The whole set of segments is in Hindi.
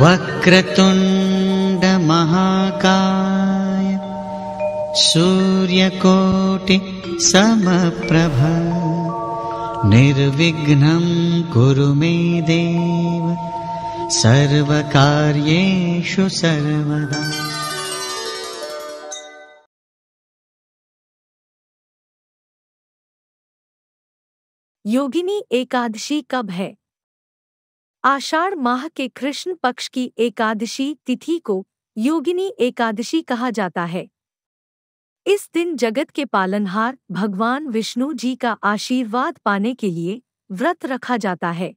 वक्रतुंड सूर्यकोटि समप्रभ निर्विघ्न कुरु मे देव सर्वकार्येषु सर्वदा योगिनी एकादशी कब है आषाढ़ माह के कृष्ण पक्ष की एकादशी तिथि को योगिनी एकादशी कहा जाता है इस दिन जगत के पालनहार भगवान विष्णु जी का आशीर्वाद पाने के लिए व्रत रखा जाता है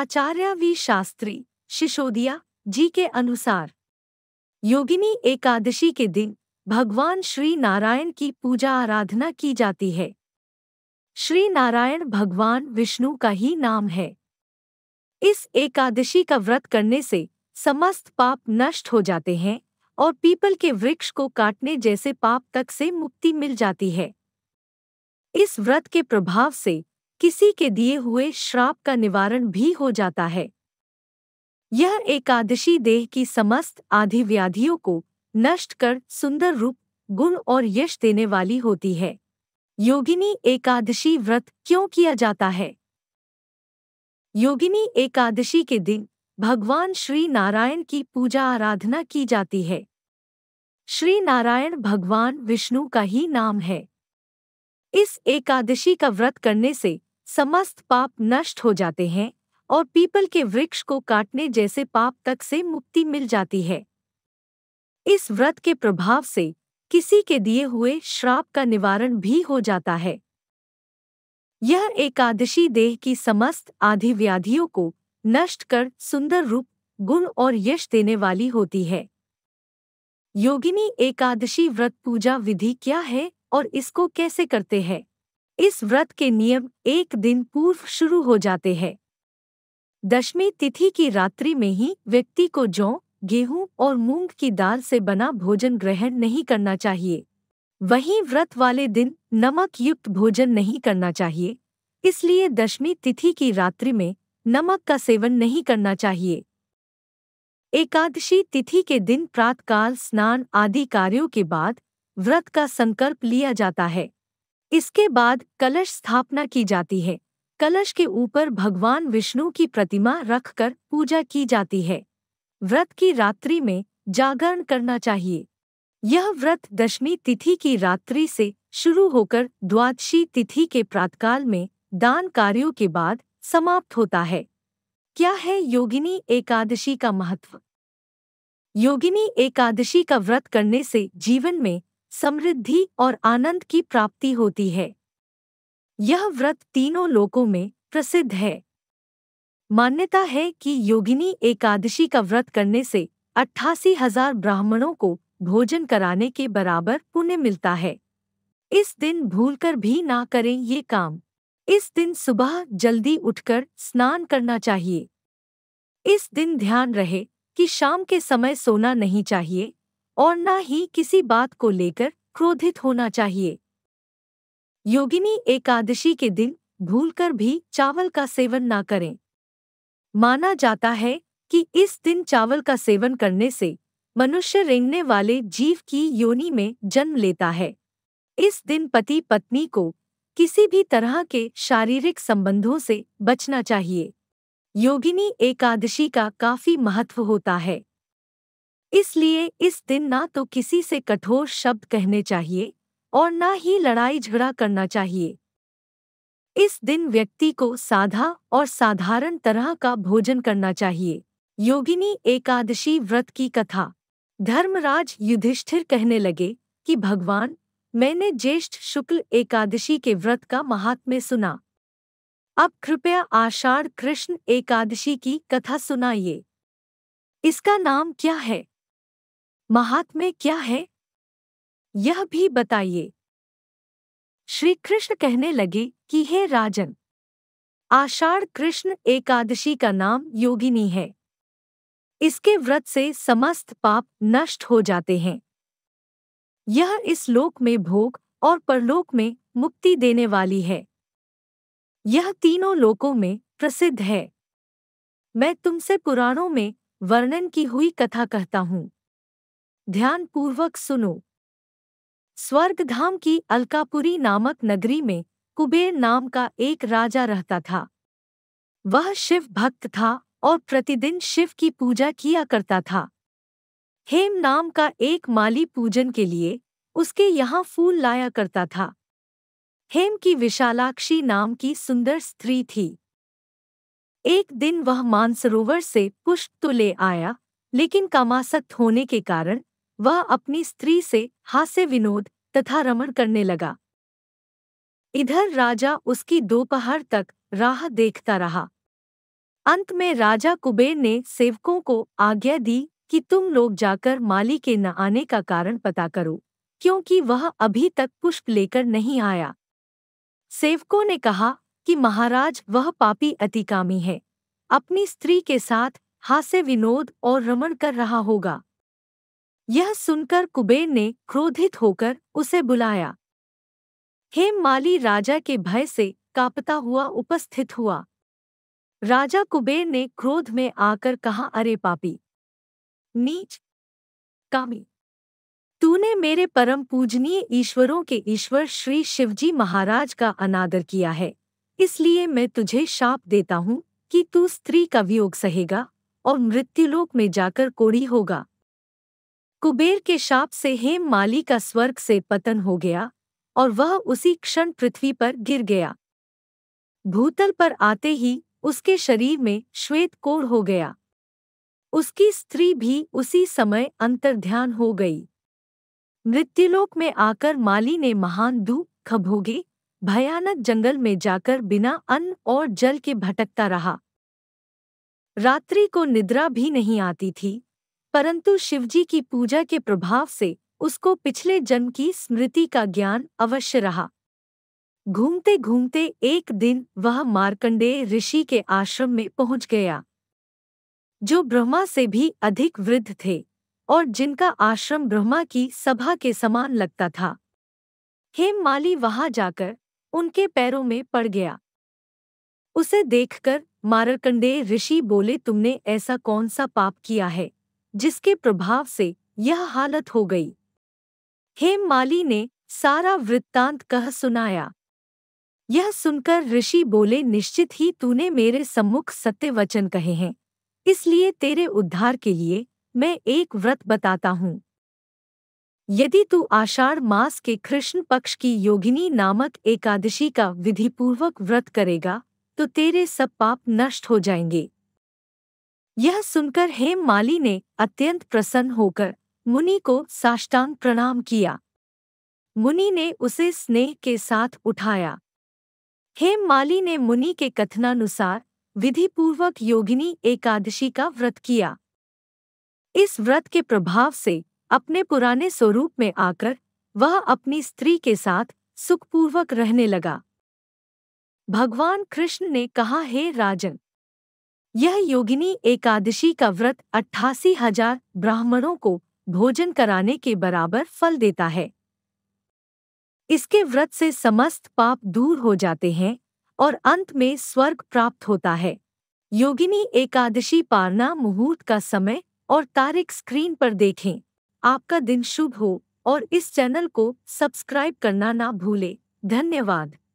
आचार्य वी शास्त्री शिशोदिया जी के अनुसार योगिनी एकादशी के दिन भगवान श्री नारायण की पूजा आराधना की जाती है श्री नारायण भगवान विष्णु का ही नाम है इस एकादशी का व्रत करने से समस्त पाप नष्ट हो जाते हैं और पीपल के वृक्ष को काटने जैसे पाप तक से मुक्ति मिल जाती है इस व्रत के प्रभाव से किसी के दिए हुए श्राप का निवारण भी हो जाता है यह एकादशी देह की समस्त आधि व्याधियों को नष्ट कर सुंदर रूप गुण और यश देने वाली होती है योगिनी एकादशी व्रत क्यों किया जाता है योगिनी एकादशी के दिन भगवान श्री नारायण की पूजा आराधना की जाती है श्री नारायण भगवान विष्णु का ही नाम है इस एकादशी का व्रत करने से समस्त पाप नष्ट हो जाते हैं और पीपल के वृक्ष को काटने जैसे पाप तक से मुक्ति मिल जाती है इस व्रत के प्रभाव से किसी के दिए हुए श्राप का निवारण भी हो जाता है यह एकादशी देह की समस्त आधि व्याधियों को नष्ट कर सुंदर रूप गुण और यश देने वाली होती है योगिनी एकादशी व्रत पूजा विधि क्या है और इसको कैसे करते हैं इस व्रत के नियम एक दिन पूर्व शुरू हो जाते हैं दशमी तिथि की रात्रि में ही व्यक्ति को जौ गेहूं और मूंग की दाल से बना भोजन ग्रहण नहीं करना चाहिए वहीं व्रत वाले दिन नमक युक्त भोजन नहीं करना चाहिए इसलिए दशमी तिथि की रात्रि में नमक का सेवन नहीं करना चाहिए एकादशी तिथि के दिन प्रातकाल स्नान आदि कार्यों के बाद व्रत का संकल्प लिया जाता है इसके बाद कलश स्थापना की जाती है कलश के ऊपर भगवान विष्णु की प्रतिमा रखकर पूजा की जाती है व्रत की रात्रि में जागरण करना चाहिए यह व्रत दशमी तिथि की रात्रि से शुरू होकर द्वादशी तिथि के प्रातकाल में दान कार्यों के बाद समाप्त होता है क्या है योगिनी एकादशी का महत्व योगिनी एकादशी का व्रत करने से जीवन में समृद्धि और आनंद की प्राप्ति होती है यह व्रत तीनों लोकों में प्रसिद्ध है मान्यता है कि योगिनी एकादशी का व्रत करने से अट्ठासी हजार ब्राह्मणों को भोजन कराने के बराबर पुण्य मिलता है इस दिन भूलकर भी ना करें ये काम इस दिन सुबह जल्दी उठकर स्नान करना चाहिए इस दिन ध्यान रहे कि शाम के समय सोना नहीं चाहिए और न ही किसी बात को लेकर क्रोधित होना चाहिए योगिनी एकादशी के दिन भूलकर भी चावल का सेवन ना करें माना जाता है कि इस दिन चावल का सेवन करने से मनुष्य रेंगने वाले जीव की योनि में जन्म लेता है इस दिन पति पत्नी को किसी भी तरह के शारीरिक संबंधों से बचना चाहिए योगिनी एकादशी का काफी महत्व होता है इसलिए इस दिन ना तो किसी से कठोर शब्द कहने चाहिए और ना ही लड़ाई झगड़ा करना चाहिए इस दिन व्यक्ति को साधा और साधारण तरह का भोजन करना चाहिए योगिनी एकादशी व्रत की कथा धर्मराज युधिष्ठिर कहने लगे कि भगवान मैंने ज्येष्ठ शुक्ल एकादशी के व्रत का महात्म्य सुना अब कृपया आषाढ़ कृष्ण एकादशी की कथा सुनाइए इसका नाम क्या है महात्म्य क्या है यह भी बताइए श्री कृष्ण कहने लगे कि हे राजन आषाढ़ कृष्ण एकादशी का नाम योगिनी है इसके व्रत से समस्त पाप नष्ट हो जाते हैं यह इस लोक में भोग और परलोक में मुक्ति देने वाली है यह तीनों लोकों में प्रसिद्ध है मैं तुमसे पुराणों में वर्णन की हुई कथा कहता हूँ ध्यानपूर्वक सुनो स्वर्गधाम की अलकापुरी नामक नगरी में कुबेर नाम का एक राजा रहता था वह शिव भक्त था और प्रतिदिन शिव की पूजा किया करता था हेम नाम का एक माली पूजन के लिए उसके यहाँ फूल लाया करता था हेम की विशालाक्षी नाम की सुंदर स्त्री थी एक दिन वह मानसरोवर से पुष्प तो ले आया लेकिन कामासक्त होने के कारण वह अपनी स्त्री से हास्य विनोद तथा रमण करने लगा इधर राजा उसकी दोपहर तक राह देखता रहा अंत में राजा कुबेर ने सेवकों को आज्ञा दी कि तुम लोग जाकर माली के न आने का कारण पता करो क्योंकि वह अभी तक पुष्प लेकर नहीं आया सेवकों ने कहा कि महाराज वह पापी अतिकामी है अपनी स्त्री के साथ हास्य विनोद और रमण कर रहा होगा यह सुनकर कुबेर ने क्रोधित होकर उसे बुलाया हेम माली राजा के भय से कापता हुआ उपस्थित हुआ राजा कुबेर ने क्रोध में आकर कहा अरे पापी नीच कामी तूने मेरे परम पूजनीय ईश्वरों के ईश्वर श्री शिवजी महाराज का अनादर किया है इसलिए मैं तुझे शाप देता हूँ कि तू स्त्री का वियोग सहेगा और मृत्युलोक में जाकर कोड़ी होगा कुबेर के शाप से हेम माली का स्वर्ग से पतन हो गया और वह उसी क्षण पृथ्वी पर गिर गया भूतल पर आते ही उसके शरीर में श्वेत कोण हो गया उसकी स्त्री भी उसी समय अंतर्ध्यान हो गई मृत्युलोक में आकर माली ने महान धूप खभोगे भयानक जंगल में जाकर बिना अन्न और जल के भटकता रहा रात्रि को निद्रा भी नहीं आती थी परंतु शिवजी की पूजा के प्रभाव से उसको पिछले जन्म की स्मृति का ज्ञान अवश्य रहा घूमते घूमते एक दिन वह मार्कंडेय ऋषि के आश्रम में पहुंच गया जो ब्रह्मा से भी अधिक वृद्ध थे और जिनका आश्रम ब्रह्मा की सभा के समान लगता था हेम माली वहां जाकर उनके पैरों में पड़ गया उसे देखकर मारकंडेय ऋषि बोले तुमने ऐसा कौन सा पाप किया है जिसके प्रभाव से यह हालत हो गई हेम माली ने सारा वृत्तांत कह सुनाया यह सुनकर ऋषि बोले निश्चित ही तूने मेरे सम्मुख सत्य वचन कहे हैं इसलिए तेरे उद्धार के लिए मैं एक व्रत बताता हूँ यदि तू आषाढ़ मास के कृष्ण पक्ष की योगिनी नामक एकादशी का विधिपूर्वक व्रत करेगा तो तेरे सब पाप नष्ट हो जाएंगे यह सुनकर हेम माली ने अत्यंत प्रसन्न होकर मुनि को साष्टांग प्रणाम किया मुनि ने उसे स्नेह के साथ उठाया हेम माली ने मुनि के कथनानुसार विधिपूर्वक योगिनी एकादशी का व्रत किया इस व्रत के प्रभाव से अपने पुराने स्वरूप में आकर वह अपनी स्त्री के साथ सुखपूर्वक रहने लगा भगवान कृष्ण ने कहा हे राजन यह योगिनी एकादशी का व्रत अट्ठासी हजार ब्राह्मणों को भोजन कराने के बराबर फल देता है इसके व्रत से समस्त पाप दूर हो जाते हैं और अंत में स्वर्ग प्राप्त होता है योगिनी एकादशी पारना मुहूर्त का समय और तारीख स्क्रीन पर देखें आपका दिन शुभ हो और इस चैनल को सब्सक्राइब करना ना भूलें धन्यवाद